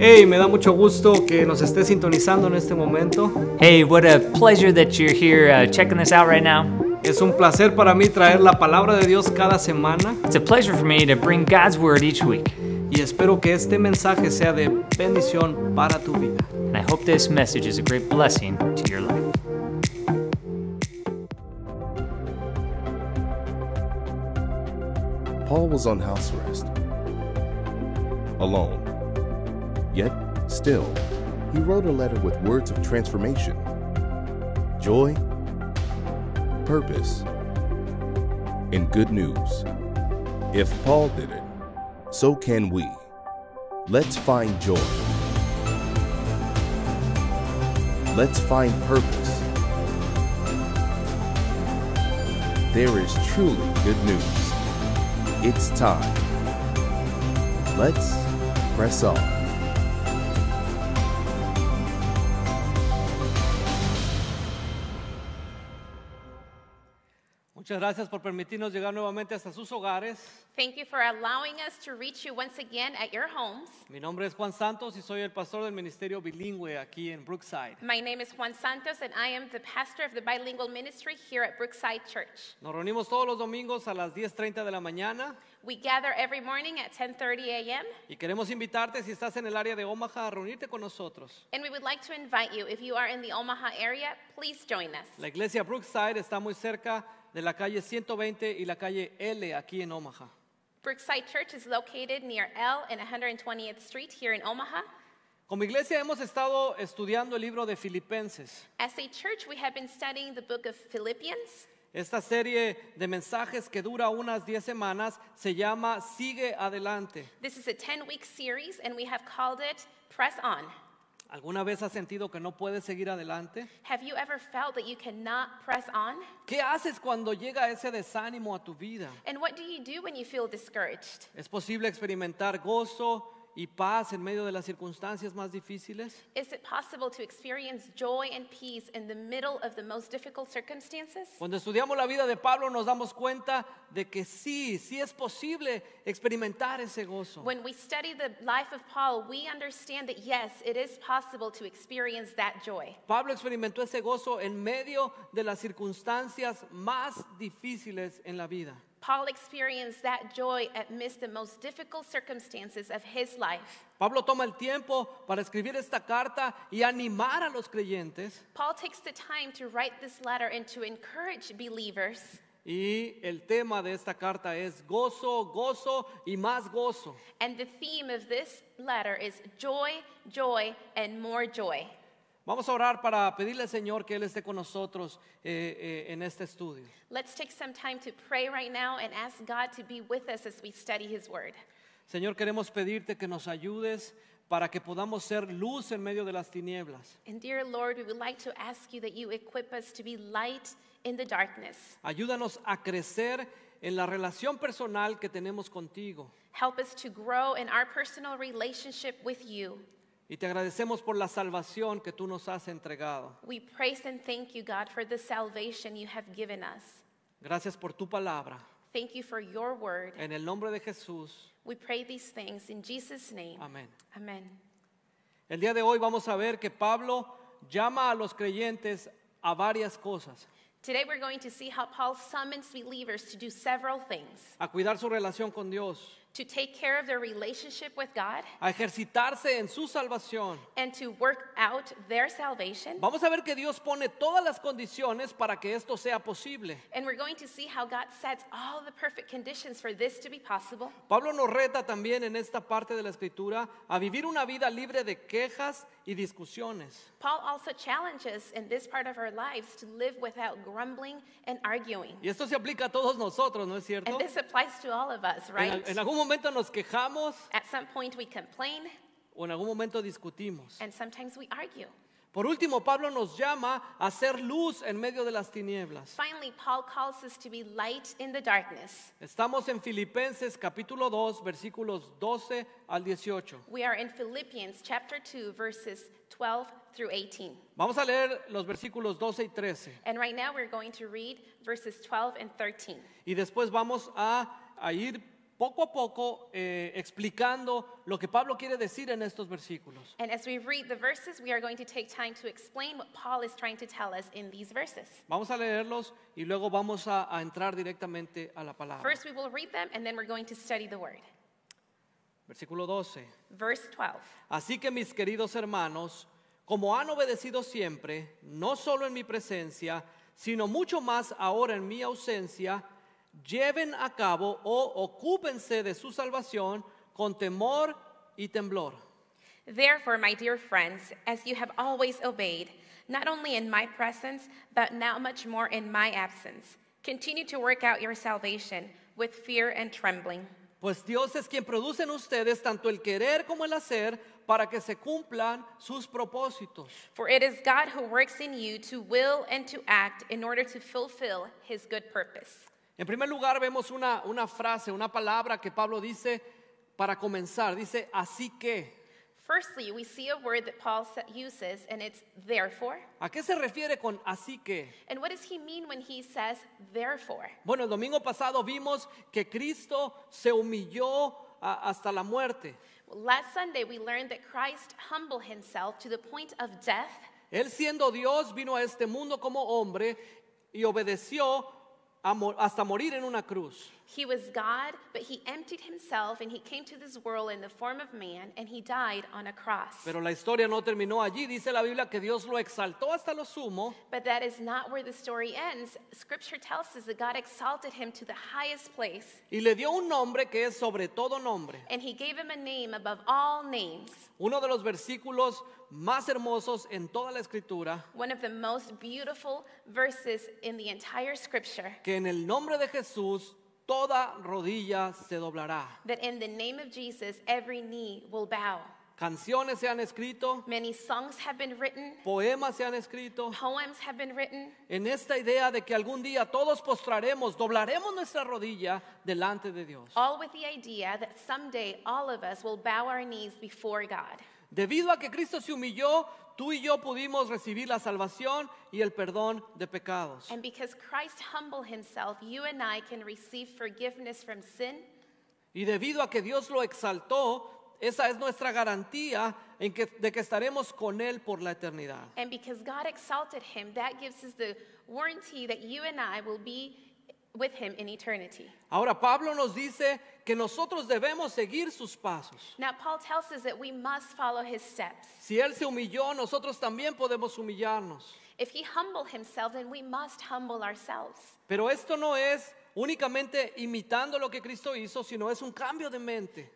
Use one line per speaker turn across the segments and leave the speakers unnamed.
Hey, me da mucho gusto que nos esté sintonizando en este momento. Hey, what a pleasure that you're here uh, checking this out right now. Es un placer para mí traer la palabra de Dios cada semana. It's a pleasure for me to bring God's word each week. Y espero que este mensaje sea de bendición para tu vida. And I hope this message is a great blessing to your life.
Paul was on house arrest, alone. Yet, still, he wrote a letter with words of transformation, joy, purpose, and good news. If Paul did it, so can we. Let's find joy. Let's find purpose. There is truly good news. It's time. Let's press on.
Muchas gracias por permitirnos llegar nuevamente hasta sus hogares.
Thank you for allowing us to reach you once again at your homes.
Mi nombre es Juan Santos y soy el pastor del ministerio bilingüe aquí en Brookside.
My name is Juan Santos and I am the pastor of the bilingual ministry here at Brookside Church.
Nos reunimos todos los domingos a las 10:30 de la mañana.
We gather every morning at 10:30 a.m.
Y queremos invitarte si estás en el área de Omaha a reunirte con nosotros.
And we would like to invite you if you are in the Omaha area, please join us. La
iglesia Brookside está muy cerca de la calle 120 y la calle L aquí en Omaha.
Brookside Church is located near L and 120th Street here in Omaha.
Como iglesia hemos estado estudiando el libro de Filipenses.
As a church, we have been studying the book of Philippians.
Esta serie de mensajes que dura unas 10 semanas se llama Sigue adelante.
This is a 10-week series and we have called it Press On.
¿Alguna vez has sentido que no puedes seguir adelante? ¿Qué haces cuando llega ese desánimo a tu vida? Es posible experimentar gozo, y paz en medio de las circunstancias más difíciles?
Is it possible to experience joy and peace in the middle of the most difficult circumstances?
Cuando estudiamos la vida de Pablo nos damos cuenta de que sí, sí es posible experimentar ese gozo. When
we study the life of Paul, we understand that yes, it is possible to experience that joy.
Pablo experimentó ese gozo en medio de las circunstancias más difíciles en la vida.
Paul experienced that joy amidst the most difficult circumstances of his life.
Pablo toma el tiempo para escribir esta carta y animar a los creyentes.
Paul takes the time to write this letter and to encourage believers.
Y el tema de esta carta es gozo, gozo y más gozo.
And the theme of this letter is joy, joy and more joy.
Vamos a orar para pedirle al Señor que Él esté con nosotros eh, eh, en este estudio.
Let's take some time to pray right now and ask God to be with us as we study His Word.
Señor, queremos pedirte que nos ayudes para que podamos ser luz en medio de las tinieblas.
And dear Lord, we would like to ask you that you equip us to be light in the darkness.
Ayúdanos a crecer en la relación personal que tenemos contigo.
Help us to grow in our personal relationship with you.
Y te agradecemos por la salvación que tú nos has entregado.
We praise and thank you, God, for the salvation you have given us.
Gracias por tu palabra.
Thank you for your word.
En el nombre de Jesús.
We pray these things in Jesus' name. Amén. Amen.
El día de hoy vamos a ver que Pablo llama a los creyentes a varias cosas.
Today we're going to see how Paul summons believers to do several things.
A cuidar su relación con Dios
to take care of their relationship with God,
a ejercitarse en su salvación.
and to work out their salvation. Vamos
a ver que Dios pone todas las condiciones para que esto sea posible.
And we're going to see how God sets all the perfect conditions for this to be possible.
Pablo nos reta también en esta parte de la escritura a vivir una vida libre de quejas y discusiones.
Paul also challenges in this part of our lives to live without grumbling and arguing.
Y esto se aplica a todos nosotros, ¿no es cierto? And this
applies to all of us, right? en
algún momento nos quejamos o en algún momento discutimos. Por último, Pablo nos llama a ser luz en medio de las tinieblas. Estamos en Filipenses capítulo 2, versículos 12 al 18. Vamos a leer los versículos 12 y 13 y después vamos a, a ir poco a poco eh, explicando lo que Pablo quiere decir en estos versículos. Vamos a leerlos y luego vamos a, entrar directamente a la palabra. Versículo 12. Verse 12. Así que mis queridos hermanos, como han obedecido siempre, no solo en mi presencia, sino mucho más ahora en mi ausencia, lleven a cabo o ocúpense de su salvación con temor y temblor.
Therefore, my dear friends, as you have always obeyed, not only in my presence, but now much more in my absence, continue to work out your salvation with
fear and trembling. Pues Dios es quien produce en ustedes tanto el querer como el hacer para que se cumplan sus propósitos. For
it is God who works in you to will and to act in order to fulfill his good purpose.
En primer lugar vemos una, una frase, una palabra que Pablo dice para comenzar. Dice, así que.
Firstly, we see a word that Paul uses, and it's therefore.
¿A qué se refiere con así que? Bueno, el domingo pasado vimos que Cristo se humilló hasta la muerte. Él siendo Dios vino a este mundo como hombre y obedeció hasta morir en una cruz.
He was God, but he emptied himself and he came to this world in the form of man and he died on a cross.
Pero la historia no terminó allí. Dice la Biblia que Dios lo exaltó hasta lo sumo.
But that is not where the story ends. Scripture tells us that God exalted him to the highest place.
Y le dio un nombre que es sobre todo nombre.
And he gave him a name above all names.
Uno de los versículos más hermosos en toda la escritura.
One of the most beautiful verses in the entire scripture.
Que en el nombre de Jesús toda rodilla se doblará.
that in the name of Jesus, every knee will bow.
Canciones se han escrito, Many songs have been written, poemas se han escrito, poems have been written en esta idea de que algún día todos postraremos, doblaremos nuestra rodilla delante de Dios.
all with the idea that someday all of us will bow our knees before God.
Debido a que Cristo se humilló, tú y yo pudimos recibir la salvación y el perdón de pecados. Y debido a que Dios lo exaltó, esa es nuestra garantía en que, de que estaremos con Él por la eternidad. Ahora Pablo nos dice que nosotros debemos seguir sus pasos. Si él se humilló, nosotros también podemos humillarnos. Pero esto no es únicamente imitando lo que Cristo hizo, sino es un cambio de mente.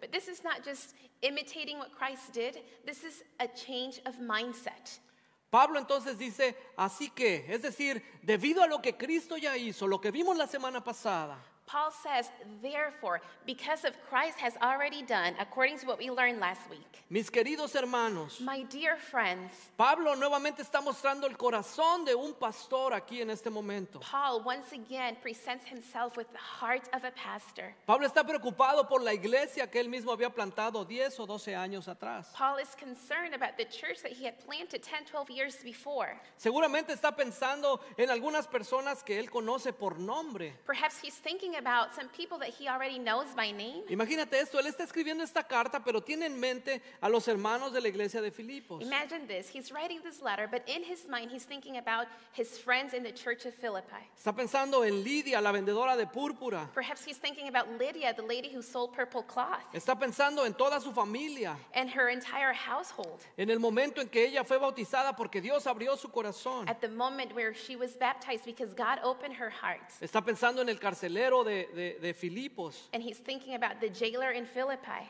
Pablo entonces dice, así que, es decir, debido a lo que Cristo ya hizo, lo que vimos la semana pasada.
Paul says, therefore, because of Christ has already done, according to what we learned last week.
Mis queridos hermanos, my dear friends, Pablo nuevamente está mostrando el corazón de un pastor aquí en este momento.
Paul once again presents himself with the heart of a pastor.
Pablo está preocupado por la iglesia que él mismo había plantado 10 o 12 años atrás.
Paul is concerned about the church that he had planted 10, 12 years before.
Seguramente está pensando en algunas personas que él conoce por nombre.
Perhaps he's thinking thinking about some people that he already knows by name.
Imagínate esto, él está escribiendo esta carta, pero tiene en mente a los hermanos de la iglesia de Filipos. Imagine
this, he's writing this letter, but in his mind he's thinking about his friends in the church of Philippi.
Está pensando en Lidia, la vendedora de púrpura.
Perhaps he's thinking about Lydia, the lady who sold purple cloth.
Está pensando en toda su familia.
And her entire household.
En el momento en que ella fue bautizada porque Dios abrió su corazón.
At the moment where she was baptized because God opened her heart.
Está pensando en el carcelero de, Filipos,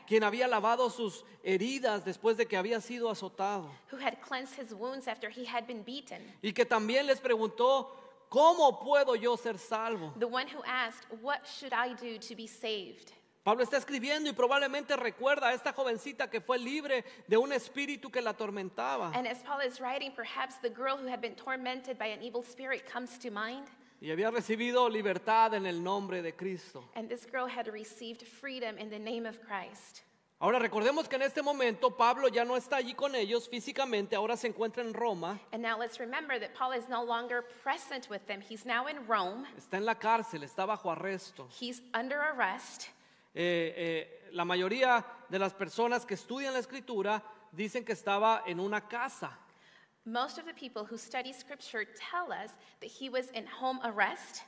quien había lavado sus heridas después de que había sido azotado, y que también les preguntó, ¿cómo puedo yo ser salvo? Pablo está escribiendo y probablemente recuerda a esta jovencita que fue libre de un espíritu que la atormentaba. as
Paul writing, perhaps the girl who had been tormented by an evil spirit comes to mind.
Y había recibido libertad en el nombre de Cristo.
And this girl had received freedom in the name of Christ.
Ahora recordemos que en este momento Pablo ya no está allí con ellos físicamente, ahora se encuentra en Roma. Está en la cárcel, está bajo arresto.
He's under arrest.
Eh, eh, la mayoría de las personas que estudian la escritura dicen que estaba en una casa.
Most of the people who study scripture tell us that he was in home arrest.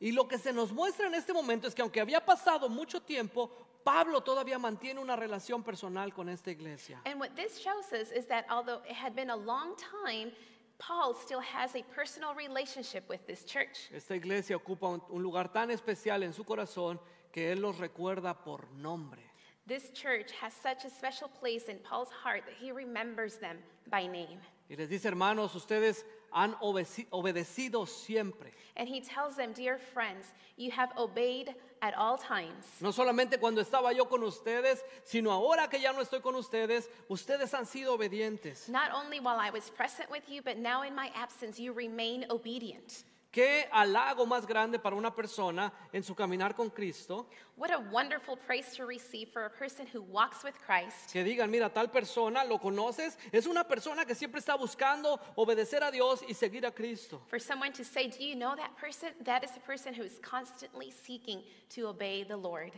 Y lo que se nos muestra en este momento es que aunque había pasado mucho tiempo, Pablo todavía mantiene una relación personal con esta iglesia.
And what this shows us is that although it had been a long time, Paul still has a personal relationship with this church.
Esta iglesia ocupa un, un lugar tan especial en su corazón que él los recuerda por nombre.
This church has such a special place in Paul's heart that he remembers them
by name. Y les dice, hermanos, ustedes han obedecido siempre.
And he tells them, dear friends, you have obeyed at all times.
No solamente cuando estaba yo con ustedes, sino ahora que ya no estoy con ustedes, ustedes han sido obedientes.
Not only while I was present with you, but now in my absence you remain obedient.
Qué halago más grande para una persona en su caminar con Cristo.
What a wonderful praise to receive for a person who walks with Christ.
Que digan, mira, tal persona, ¿lo conoces? Es una persona que siempre está buscando obedecer a Dios y seguir a Cristo. a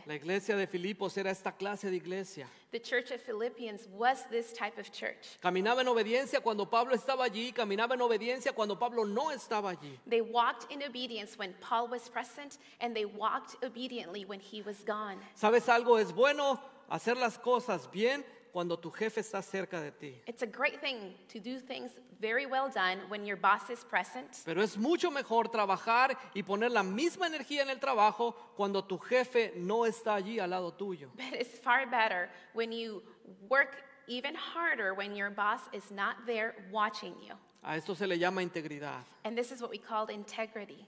La iglesia de Filipos era esta clase de iglesia.
The church of Philippians was this type
of church. Caminaba en obediencia cuando Pablo estaba allí, caminaba en obediencia cuando Pablo no estaba allí.
They walked in obedience when Paul was present and they walked obediently when he was gone.
¿Sabes algo? Es bueno hacer las cosas bien cuando tu jefe está cerca de ti.
It's a great thing to do things very well done when your boss is present,
Pero es mucho mejor trabajar y poner la misma energía en el trabajo cuando tu jefe no está allí al lado tuyo.
but it's far better when you work even harder when your boss is not there watching you.
A esto se le llama integridad.
And this is what we call integrity.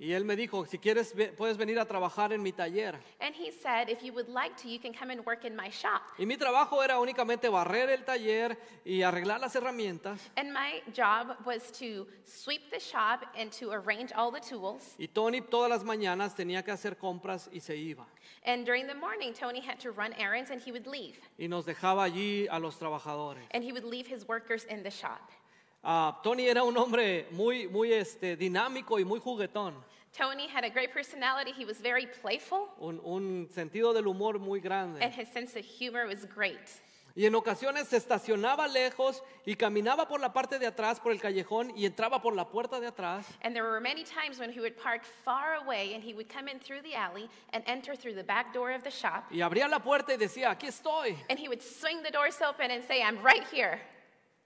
Y él me dijo, si quieres puedes venir a trabajar en mi taller. Y mi trabajo era únicamente barrer el taller y arreglar las herramientas. Y Tony todas las mañanas tenía que hacer compras y se iba. Y nos dejaba allí a los trabajadores. Ah, Tony era un hombre muy, este, dinámico y muy juguetón.
Tony had a great personality. He was very playful.
Un, sentido del humor muy grande. And
his sense of humor was great.
Y en ocasiones se estacionaba lejos y caminaba por la parte de atrás por el callejón y entraba por la puerta de atrás.
And there were many times when he would park far away and he would come in through the alley and enter through the back door
Y abría la puerta y decía, "Aquí estoy."
And he would swing the doors open and say, "I'm right here."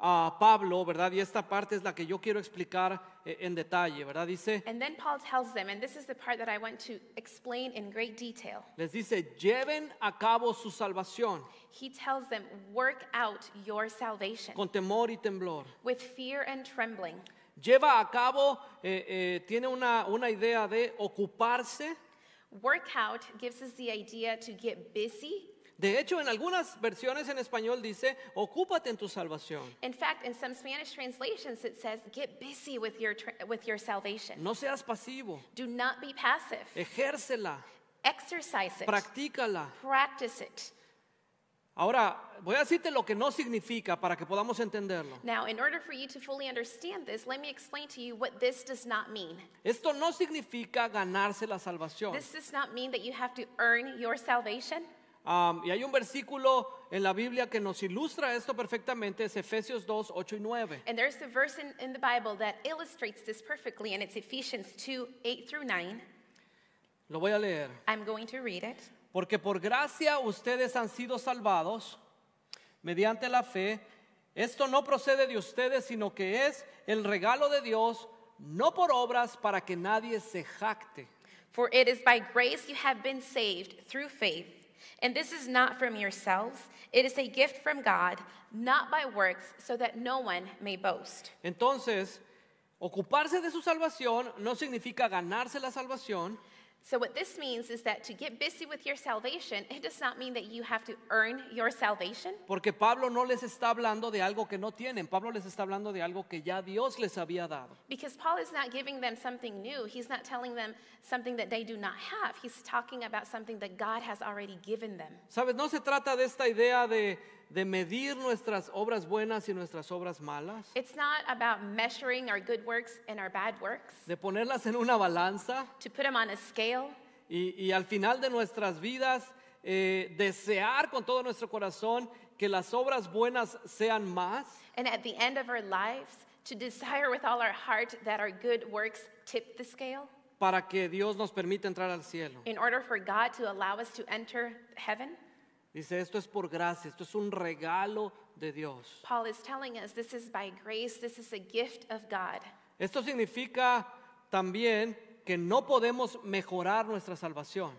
a Pablo, ¿verdad? Y esta parte es la que yo quiero explicar eh, en detalle, ¿verdad? Dice,
And then Paul tells them, and this is the part that I want to explain in great detail.
les dice, lleven a cabo su salvación
He tells them, work out your salvation con
temor y temblor.
with fear and trembling.
Lleva a cabo, eh, eh, tiene una, una idea de ocuparse
Work out gives us the idea to get busy
de hecho, en algunas versiones en español dice, ocúpate en tu salvación.
In fact, in some Spanish translations it says, get busy with your with your salvation.
No seas pasivo.
Do not be passive.
Ejércela.
Exercise it.
Practícala.
Practice it.
Ahora, voy a decirte lo que no significa para que podamos entenderlo.
Now, in order for you to fully understand this, let me explain to you what this does not mean.
Esto no significa ganarse la salvación. This
does not mean that you have to earn your salvation.
Um, y hay un versículo en la Biblia que nos ilustra esto perfectamente, es Efesios 2, 8 y 9.
And there's a verse in, in the Bible that illustrates this perfectly, and it's Ephesians 2, 8 through 9. Lo voy a leer. I'm going to read it.
Porque por gracia ustedes han sido salvados mediante la fe. Esto no procede de ustedes, sino que es el regalo de Dios, no por obras para que nadie se jacte.
For it is by grace you have been saved through faith. And this is not from yourselves, it is a gift from God, not by works, so that no one may boast.
Entonces, ocuparse de su salvación no significa ganarse la salvación.
So, what this means is that to get busy with your salvation, it does not mean that you have to earn your salvation.
Porque Pablo no les está hablando de algo que no tienen, Pablo les está hablando de algo que ya Dios les había dado.
Because Paul is not giving them something new. He's not telling them something that they do not have. He's talking about something that God has already given them.
¿Sabes? No se trata de esta idea de de medir nuestras obras buenas y nuestras obras malas,
It's not about measuring our good works and our bad works,
de ponerlas en una balanza
to put them on a scale,
y, y al final de nuestras vidas eh, desear con todo nuestro corazón que las obras buenas sean más
and at the end of our lives, to desire with all our heart that our good works tip the scale,
para que Dios nos permita entrar al cielo.
in order for God to allow us to enter heaven.
Dice, esto es por gracia, esto es un regalo de Dios.
Paul is telling us this is by grace, this is a gift of God.
Esto significa también que no podemos mejorar nuestra salvación.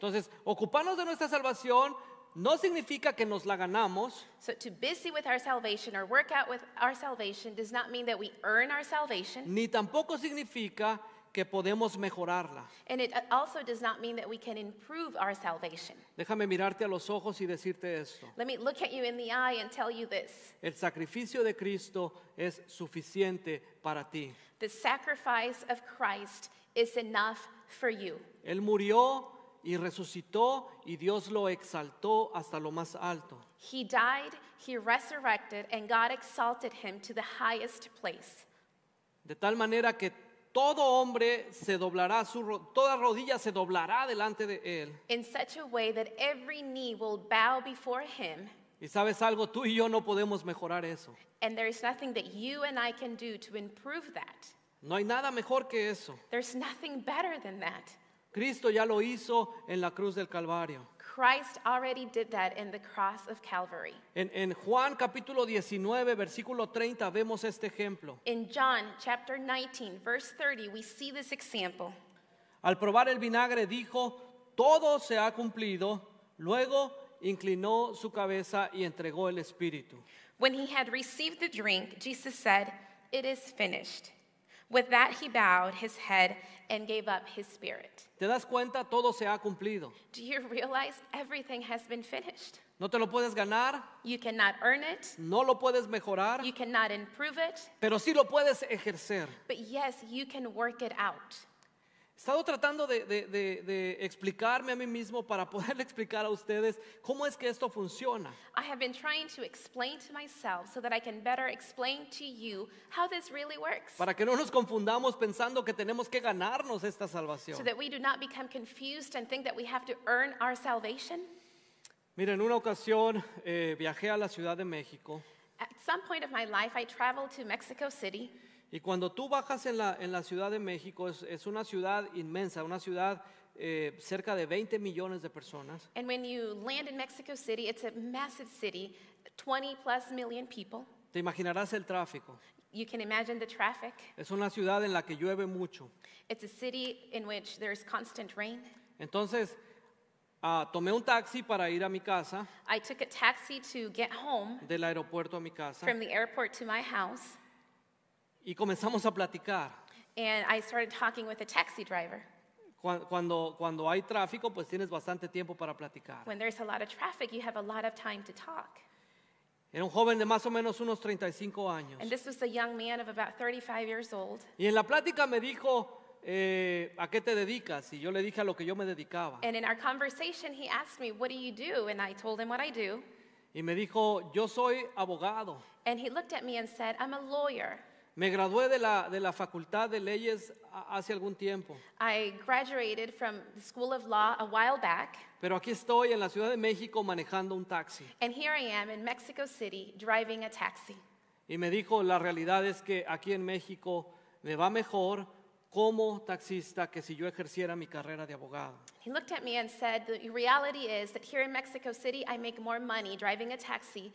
Entonces, ocuparnos de nuestra salvación no significa que nos la ganamos.
to busy with our salvation or work out with our salvation does not mean that we earn our salvation. Ni
tampoco significa que podemos mejorarla. Déjame mirarte a los ojos y decirte esto. El sacrificio de Cristo es suficiente para ti. Él murió y resucitó y Dios lo exaltó hasta lo más alto. De tal manera que todo hombre se doblará su toda rodilla se doblará delante de él.
In such a way that every knee will bow before him.
Y sabes algo, tú y yo no podemos mejorar eso.
And there is nothing that you and I can do to improve that.
No hay nada mejor que eso.
There's nothing better than that.
Cristo ya lo hizo en la cruz del Calvario.
Christ already did that in the cross of Calvary.
En, en Juan capítulo 19, versículo 30 vemos este ejemplo.
In John chapter 19, verse 30, we see this example.
Al probar el vinagre dijo, todo se ha cumplido. Luego inclinó su cabeza y entregó el espíritu.
When he had received the drink, Jesus said, It is finished. With that he bowed his head and gave up his spirit.
¿Te das cuenta? Todo se ha cumplido.
Do you realize everything has been finished?
No te lo puedes ganar. You cannot earn it. No lo puedes mejorar. You
cannot improve it.
Pero sí lo puedes ejercer.
But yes, you can work it out.
He estado tratando de, de, de, de, explicarme a mí mismo para poderle explicar a ustedes cómo es que esto funciona.
I have been trying to explain to myself so that I can better explain to you how this really works.
Para que no nos confundamos pensando que tenemos que ganarnos esta salvación. So that
we do not become confused and think that we have to earn our salvation.
Mira, en una ocasión eh, viajé a la Ciudad de México.
At some point of my life I traveled to Mexico City.
Y cuando tú bajas en la, en la Ciudad de México, es, es una ciudad inmensa, una ciudad eh, cerca de 20 millones de personas.
And when you land in Mexico City, it's a massive city, 20 plus million people.
Te imaginarás el tráfico.
You can imagine the traffic.
Es una ciudad en la que llueve mucho.
It's a city in which there's constant rain.
Entonces, ah, tomé un taxi para ir a mi casa,
I took a taxi to get home
del aeropuerto a mi casa. from the
airport to my house.
Y comenzamos a platicar.
And I started talking with a taxi driver.
Cuando, cuando, cuando hay tráfico, pues tienes bastante tiempo para platicar.
When there's a lot of traffic, you have a lot of time to talk.
Era un joven de más o menos unos 35 años. And
this was a young man of about 35 years old.
Y en la plática me dijo, eh, ¿a qué te dedicas? Y yo le dije a lo que yo me dedicaba.
And in our conversation, he asked me, "What do you do?" And I told him what I do.
Y me dijo, yo soy abogado.
And he looked at me and said, "I'm a lawyer."
Me gradué de la, de la Facultad de Leyes hace algún tiempo.
I graduated from the School of Law a while back,
Pero aquí estoy en la Ciudad de México manejando un taxi.
and here I am in Mexico City driving a taxi.
Y me dijo, la realidad es que aquí en México me va mejor como taxista que si yo ejerciera mi carrera de abogado.
He looked at me and said, The reality is that here in Mexico City, I make more money driving a taxi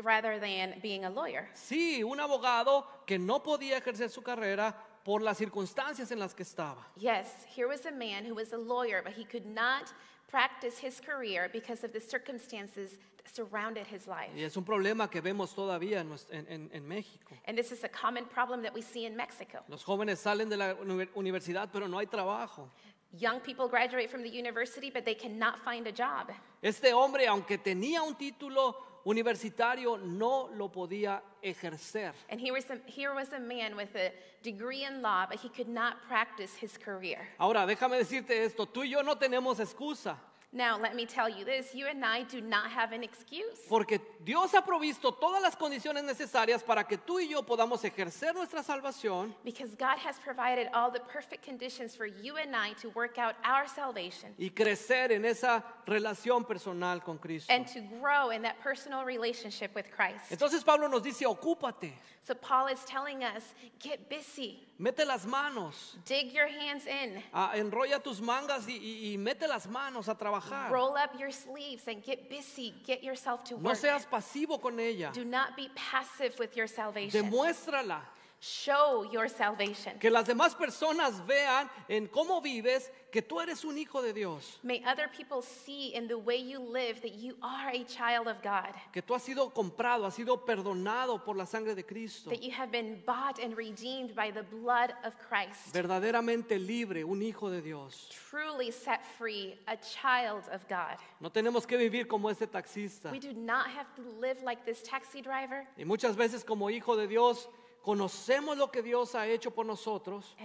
rather than being a lawyer.
Sí, un abogado que no podía ejercer su carrera por las circunstancias en las que estaba.
Yes, here was a man who was a lawyer, but he could not practice his career because of the circumstances that surrounded his life.
Y es un problema que vemos todavía en, en- en- México.
And this is a common problem that we see in Mexico.
Los jóvenes salen de la universidad, pero no hay trabajo.
Young people graduate from the university, but they cannot find a job.
Este hombre, aunque tenía un título, universitario no lo podía ejercer.
And here was, a, here was a man with a degree in law, but he could not practice his career.
Ahora, déjame decirte esto, tú y yo no tenemos excusa.
Now let me tell you this, you and I do not have an excuse.
Porque Dios ha provisto todas las condiciones necesarias para que tú y yo podamos ejercer nuestra salvación.
Because God has provided all the perfect conditions for you and I to work out our salvation.
Y crecer en esa relación personal con Cristo. And
to grow in that personal relationship with Christ.
Entonces Pablo nos dice, ocúpate.
So Paul is telling us, get busy.
Mete las manos.
Dig your hands in.
Ah, enrolla tus mangas y, y, y, mete las manos a trabajar. Roll
up your sleeves and get busy. Get yourself to work. No seas
pasivo con ella. Do
not be passive with your salvation.
Demuéstrala.
Show your salvation. Que
las demás personas vean en cómo vives que tú eres un hijo de Dios.
May other people see in the way you live that you are a child of God.
Que tú has sido comprado, has sido perdonado por la sangre de Cristo. That you
have been bought and redeemed by the blood of Christ.
Verdaderamente libre, un hijo de Dios.
Truly set free, a child of God.
No tenemos que vivir como este taxista. We
do not have to live like this taxi driver.
Y muchas veces como hijo de Dios conocemos lo que Dios ha hecho por nosotros,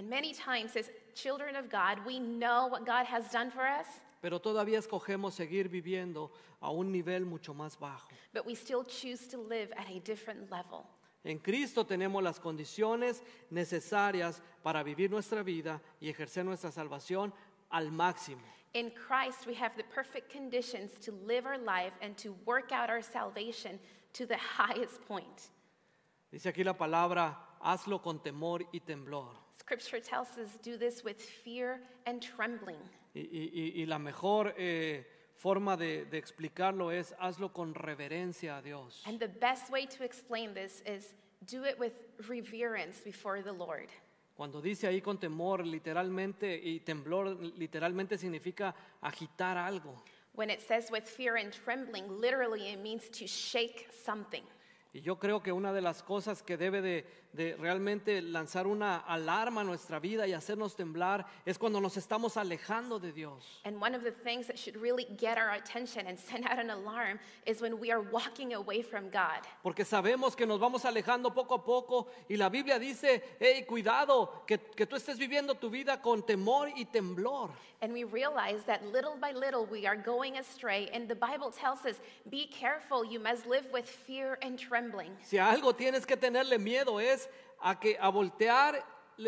pero todavía escogemos seguir viviendo a un nivel mucho más bajo. En Cristo tenemos las condiciones necesarias para vivir nuestra vida y ejercer nuestra salvación al máximo.
the point.
Dice aquí la palabra, hazlo con temor y temblor.
Scripture tells us do this with fear and trembling.
Y, y- y- la mejor eh, forma de, de explicarlo es, hazlo con reverencia a Dios.
And the best way to explain this is do it with reverence before the Lord.
Cuando dice ahí con temor, literalmente, y temblor, literalmente significa agitar algo.
When it says with fear and trembling, literally it means to shake something.
Y yo creo que una de las cosas que debe de, de realmente lanzar una alarma a nuestra vida y hacernos temblar es cuando nos estamos alejando de Dios. Porque sabemos que nos vamos alejando poco a poco y la Biblia dice, hey, cuidado, que, que tú estés viviendo tu vida con temor y temblor.
little by little we are going astray be careful, you must live with fear and trembling.
Si algo tienes que tenerle miedo es a que a voltearle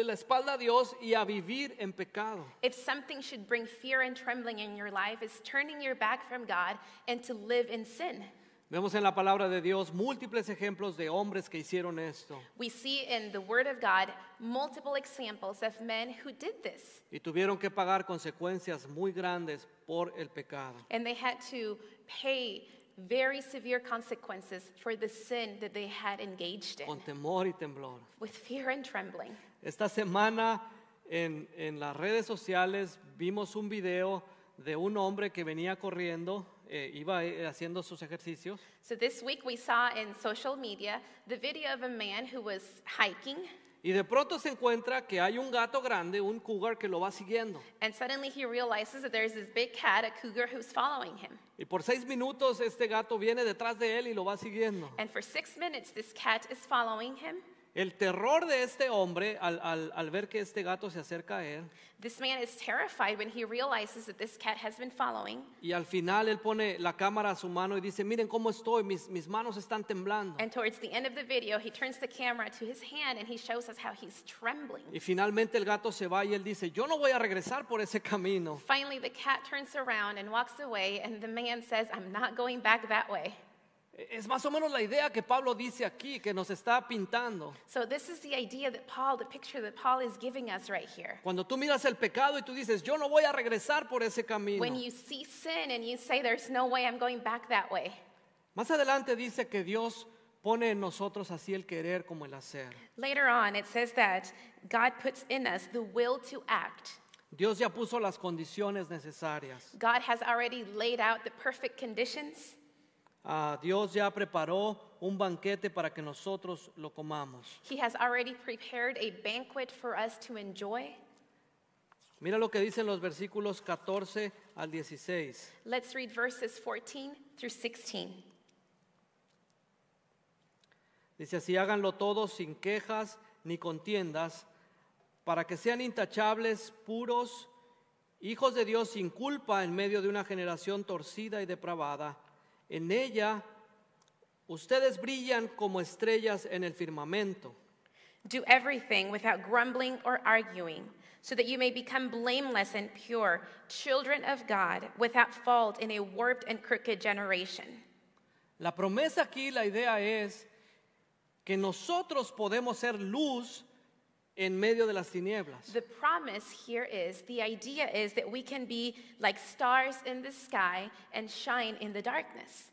la espalda a Dios y a vivir en pecado.
If something should bring fear and trembling in your life, is turning your back from God and to live in sin.
Vemos en la palabra de Dios múltiples ejemplos de hombres que hicieron esto.
We see in the word of God multiple examples of men who did this.
Y tuvieron que pagar consecuencias muy grandes por el pecado.
And they had to pay very severe consequences for the sin that they had engaged in. Con
temor y temblor.
With fear and trembling.
Esta semana en, en las redes sociales vimos un video de un hombre que venía corriendo, eh, iba eh, haciendo sus ejercicios.
So this week we saw in social media the video of a man who was hiking.
Y de pronto se encuentra que hay un gato grande, un cougar que lo va siguiendo.
And suddenly he realizes that there's this big cat, a cougar, who's following him.
Y por seis minutos este gato viene detrás de él y lo va siguiendo. And for
six minutes this cat is following him.
El terror de este hombre al, al, al ver que este gato se acerca a él.
This man is terrified when he realizes that this cat has been following.
Y al final él pone la cámara a su mano y dice, miren cómo estoy, mis, mis manos están temblando.
And towards the end of the video, he turns the camera to his hand and he shows us how he's trembling.
Y finalmente el gato se va y él dice, yo no voy a regresar por ese camino.
Finally, the cat turns around and walks away and the man says, I'm not going back that way.
Es más o menos la idea que Pablo dice aquí, que nos está pintando.
So this is the idea that Paul, the picture that Paul is giving us right here.
Cuando tú miras el pecado y tú dices, yo no voy a regresar por ese camino. When
you see sin and you say there's no way I'm going back that way.
Más adelante dice que Dios pone en nosotros así el querer como el hacer.
Later on it says that God puts in us the will to
act. Dios ya puso las condiciones necesarias.
God has already laid out the perfect conditions.
Ah, Dios ya preparó un banquete para que nosotros lo comamos.
He has already prepared a banquet for us to enjoy.
Mira lo que dicen los versículos 14 al 16.
Let's read verses 14 through 16.
Dice así, háganlo todos sin quejas ni contiendas, para que sean intachables, puros, hijos de Dios sin culpa en medio de una generación torcida y depravada en ella ustedes brillan como estrellas en el firmamento.
Do everything without grumbling or arguing, so that you may become blameless and pure, children of God, without fault in a warped and crooked generation.
La promesa aquí, la idea es que nosotros podemos ser luz en medio de las tinieblas.
The promise here is the idea is that we can be like stars in the sky and shine in the darkness.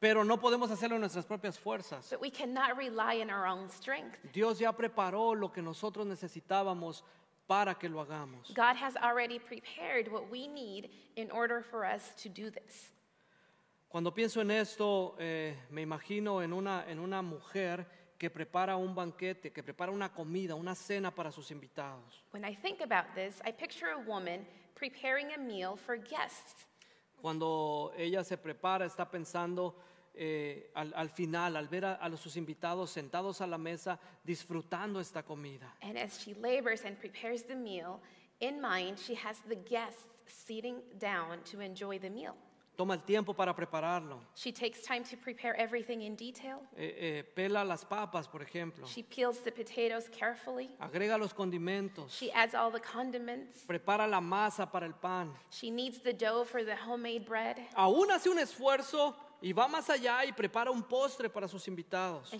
Pero no podemos hacerlo en nuestras propias fuerzas.
But we cannot rely on our own strength.
Dios ya preparó lo que nosotros necesitábamos para que lo hagamos.
God has already prepared what we need in order for us to do this.
Cuando pienso en esto, eh, me imagino en una, en una mujer que prepara un banquete, que prepara una comida, una cena para sus invitados.
When I think about this, I picture a woman preparing a meal for guests.
Cuando ella se prepara, está pensando eh, al, al, final, al ver a, a, sus invitados sentados a la mesa disfrutando esta comida.
And as she labors and prepares the meal, in mind she has the guests sitting down to enjoy the meal.
Toma el tiempo para prepararlo.
She takes time to prepare everything in detail.
Eh, eh, pela las papas, por ejemplo. She
peels the potatoes carefully.
Agrega los condimentos.
She adds all the condiments.
Prepara la masa para el pan.
She the dough for the homemade bread.
Aún hace un esfuerzo y va más allá y prepara un postre para sus invitados.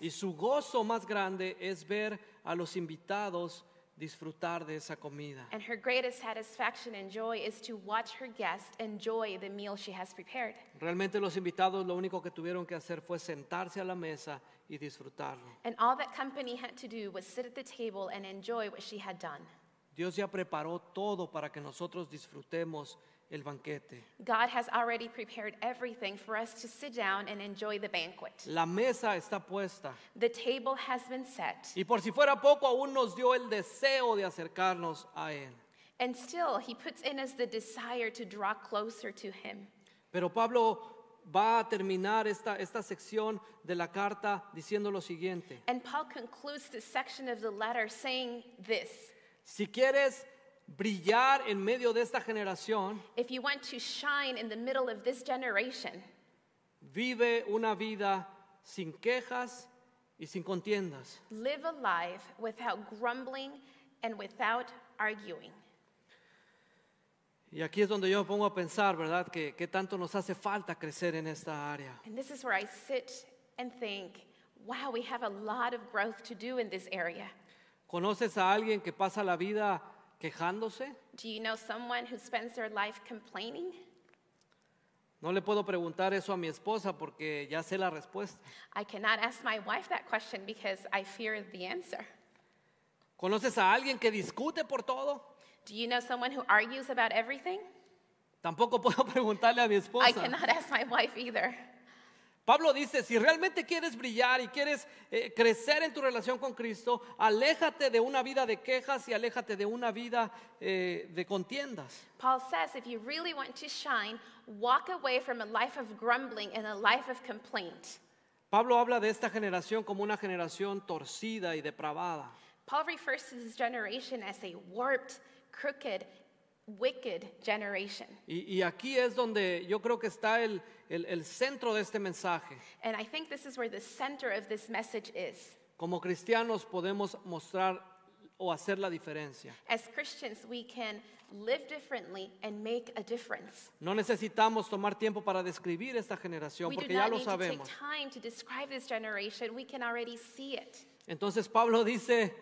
Y su gozo más grande es ver a los invitados disfrutar de esa comida.
And her greatest satisfaction and joy is to watch her guest enjoy the meal she has prepared.
Realmente los invitados lo único que tuvieron que hacer fue sentarse a la mesa y disfrutarlo.
And all that company had to do was sit at the table and enjoy what she had done.
Dios ya preparó todo para que nosotros disfrutemos el banquete.
God has already prepared everything for us to sit down and enjoy the banquet.
La mesa está puesta.
The table has been set.
Y por si fuera poco, aún nos dio el deseo de acercarnos a Él.
And still, he puts in us the desire to draw closer to him.
Pero Pablo va a terminar esta, esta sección de la carta diciendo lo siguiente.
And Paul concludes this section of the letter saying this.
Si quieres brillar en medio de esta generación,
if you want to shine in the middle of this generation,
vive una vida sin quejas y sin contiendas.
live a life without grumbling and without arguing.
Y aquí es donde yo me pongo a pensar, ¿verdad? Que, que tanto nos hace falta crecer en esta área.
And this is where I sit and think, wow, we have a lot of growth to do in this area.
¿Conoces a alguien que pasa la vida quejándose?
Do you know someone who spends their life complaining?
No le puedo preguntar eso a mi esposa porque ya sé la respuesta.
I cannot ask my wife that question because I fear the answer.
¿Conoces a alguien que discute por todo?
Do you know someone who argues
about everything? Tampoco puedo preguntarle a mi esposa. I cannot ask my wife either. Pablo dice, si realmente quieres brillar y quieres eh, crecer en tu relación con Cristo, aléjate de una vida de quejas y aléjate de una vida eh, de contiendas. Pablo habla de esta generación como una generación torcida y depravada
wicked generation.
Y, aquí es donde yo creo que está el, el, el centro de este mensaje. Como cristianos podemos mostrar o hacer la diferencia. No necesitamos tomar tiempo para describir esta generación porque ya lo sabemos. Entonces Pablo dice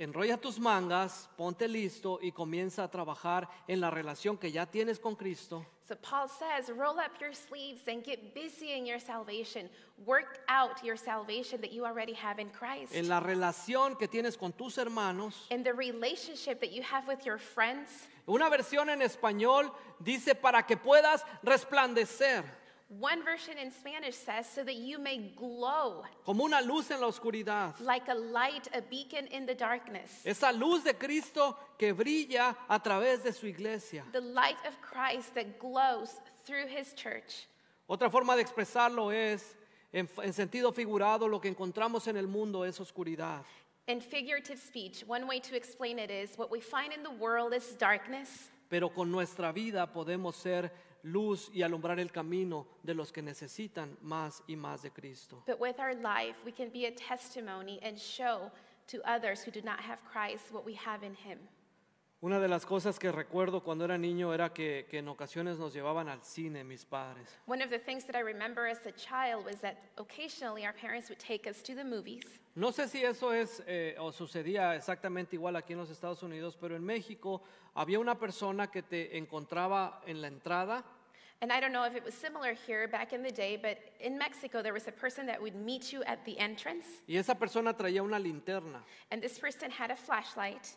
enrolla tus mangas, ponte listo y comienza a trabajar en la relación que ya tienes con Cristo.
So Paul says, roll up your sleeves and get busy in your salvation. Work out your salvation that you already have in Christ. En
la relación que tienes con tus hermanos.
In the relationship that you have with your friends.
Una versión en español dice para que puedas resplandecer.
One version in Spanish says, so that you may glow.
Como una luz en la oscuridad.
Like a light, a beacon in the darkness.
Esa luz de Cristo que brilla a través de su iglesia.
The light of Christ that glows through his church.
Otra forma de expresarlo es, en, sentido figurado, lo que encontramos en el mundo es oscuridad.
In figurative speech, one way to explain it is, what we find in the world is darkness.
Pero con nuestra vida podemos ser luz y alumbrar el camino de los que necesitan más y más de Cristo.
But with our life, we can be a testimony and show to others who do not have Christ what we have in him.
Una de las cosas que recuerdo cuando era niño era que, que en ocasiones nos llevaban al cine mis padres.
One of the things that I remember as a child was that occasionally our parents would take us to the movies.
No sé si eso es eh, o sucedía exactamente igual aquí en los Estados Unidos, pero en México había una persona que te encontraba en la entrada.
And I don't know if it was similar here back in the day, but in Mexico there was a person that would meet you at the entrance.
Y esa persona traía una linterna.
And this person had a flashlight.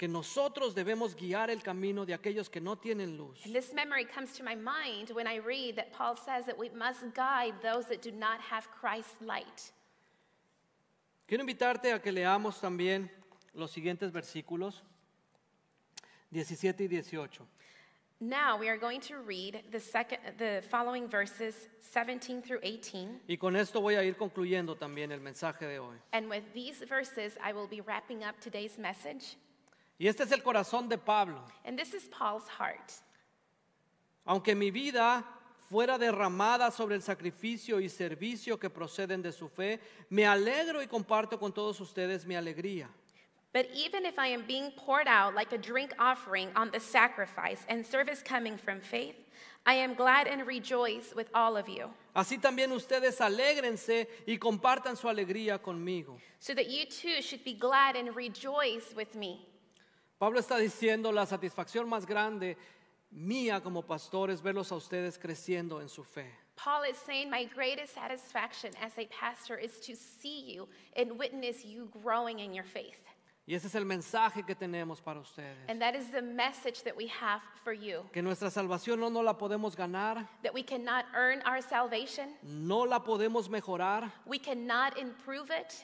que nosotros debemos guiar el camino de aquellos que no tienen luz.
And this memory comes to my mind when I read that Paul says that we must guide those that do not have Christ's light.
Quiero invitarte a que leamos también los siguientes versículos 17 y 18.
Now we are going to read the, second, the following verses 17 through 18.
Y con esto voy a ir concluyendo también el mensaje de hoy.
And with these verses I will be wrapping up today's message.
Y este es el corazón de Pablo.
And this is Paul's heart.
Aunque mi vida fuera derramada sobre el sacrificio y servicio que proceden de su fe, me alegro y comparto con todos ustedes mi alegría.
But even if I am being poured out like a drink offering on the sacrifice and service coming from faith, I am glad and rejoice with all of you.
Así también ustedes alegrense y compartan su alegría conmigo.
So that you too should be glad and rejoice with me.
Pablo está diciendo, la satisfacción más grande mía como pastor es verlos a ustedes creciendo en su fe.
Paul is saying, My greatest satisfaction as a pastor is to see you and witness you growing in your faith.
Y ese es el mensaje que tenemos para ustedes. Que nuestra salvación no, no la podemos ganar. No la podemos mejorar.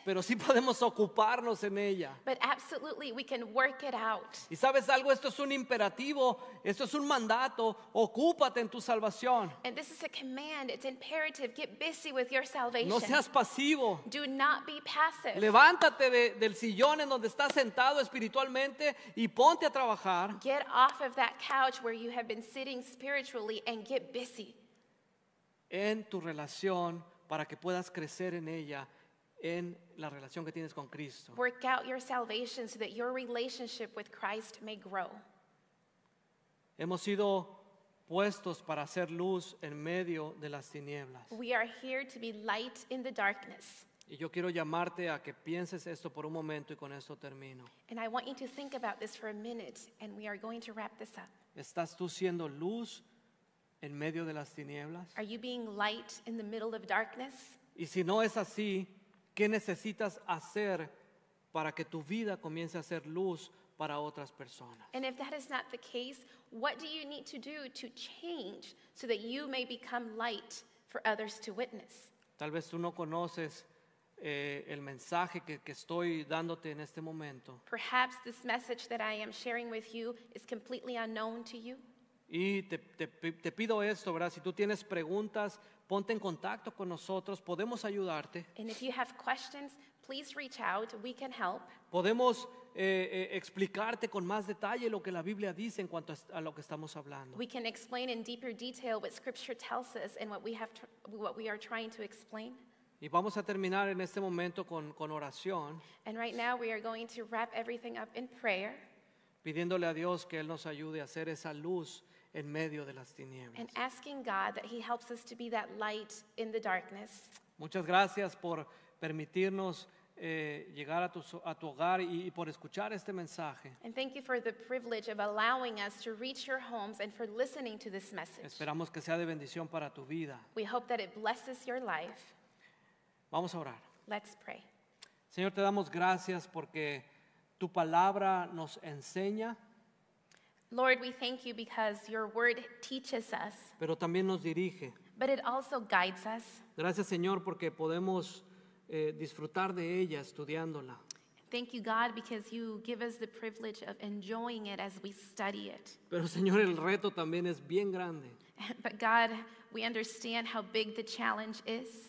Pero sí podemos ocuparnos en ella. Y sabes algo, esto es un imperativo, esto es un mandato, ocúpate en tu salvación. No seas pasivo. Levántate del sillón en donde estás sentado espiritualmente y ponte a trabajar.
Get off of that couch where you have been sitting spiritually and get busy.
En tu relación para que puedas crecer en ella en la relación que tienes con Cristo.
Work out your salvation so that your relationship with Christ may grow.
Hemos sido puestos para hacer luz en medio de las tinieblas.
We are here to be light in the darkness.
Y yo quiero llamarte a que pienses esto por un momento y con esto termino.
And I want you to think about this for a minute, and we are going to wrap this
¿Estás tú siendo luz en medio de las tinieblas?
Are you being light in the middle of darkness?
Y si no es así, ¿qué necesitas hacer para que tu vida comience a ser luz para otras personas? Tal vez tú no conoces eh, el mensaje que, que estoy dándote en este momento.
Perhaps this message that I am sharing with you is completely unknown to you.
Y te, te, te pido esto, ¿verdad? Si tú tienes preguntas, ponte en contacto con nosotros, podemos ayudarte.
And if you have questions, please reach out. We can help.
Podemos eh, eh, explicarte con más detalle lo que la Biblia dice en cuanto a lo que estamos hablando.
We can explain in deeper detail what scripture tells us and what we have what we are trying to explain.
Y vamos a terminar en este momento con, con oración,
And right now, we are going to wrap everything up in prayer
pidiéndole a Dios que Él nos ayude a hacer esa luz en medio de las tinieblas.
and asking God that He helps us to be that light in the darkness.
Muchas gracias por permitirnos eh, llegar a tu, a tu hogar y- y por escuchar este mensaje.
And thank you for the privilege of allowing us to reach your homes and for listening to this message.
Esperamos que sea de bendición para tu vida.
We hope that it blesses your life. Vamos a orar. Let's pray.
Señor, te damos gracias porque tu palabra nos enseña,
Lord, we thank you because your word teaches us,
pero también nos dirige.
but it also guides us.
Gracias, Señor, porque podemos eh, disfrutar de ella estudiándola.
Thank you, God, because you give us the privilege of enjoying it as we study it.
Pero, Señor, el reto también es bien grande.
But God, we understand how big the challenge is.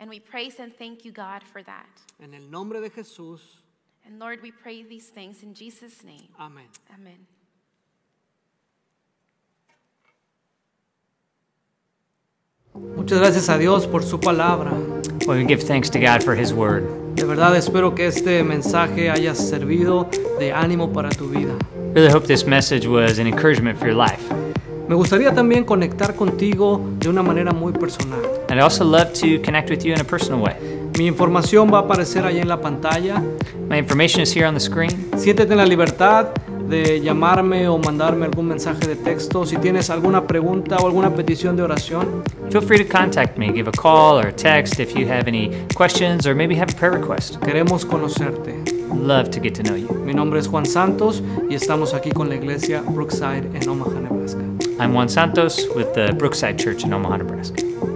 And we praise and thank you, God, for that.
En el nombre de Jesús.
And Lord, we pray these things in Jesus' name. Amen. Amen.
Muchas gracias a Dios por su palabra. Well, we give thanks to God for His word. De verdad espero que este mensaje haya servido de ánimo para tu vida. Really hope this message was an encouragement for your life. Me gustaría también conectar contigo de una manera muy personal. And I'd also love to connect with you in a personal way. Mi información va a aparecer ahí en la pantalla. My information is here on the screen. Siéntete en la libertad de llamarme o mandarme algún mensaje de texto. Si tienes alguna pregunta o alguna petición de oración, feel free to contact me. Give a call or a text if you have any questions or maybe have a prayer request. Queremos conocerte. Love to get to know you. Mi nombre es Juan Santos y estamos aquí con la iglesia Brookside en Omaha, Nebraska. I'm Juan Santos with the Brookside Church in Omaha, Nebraska.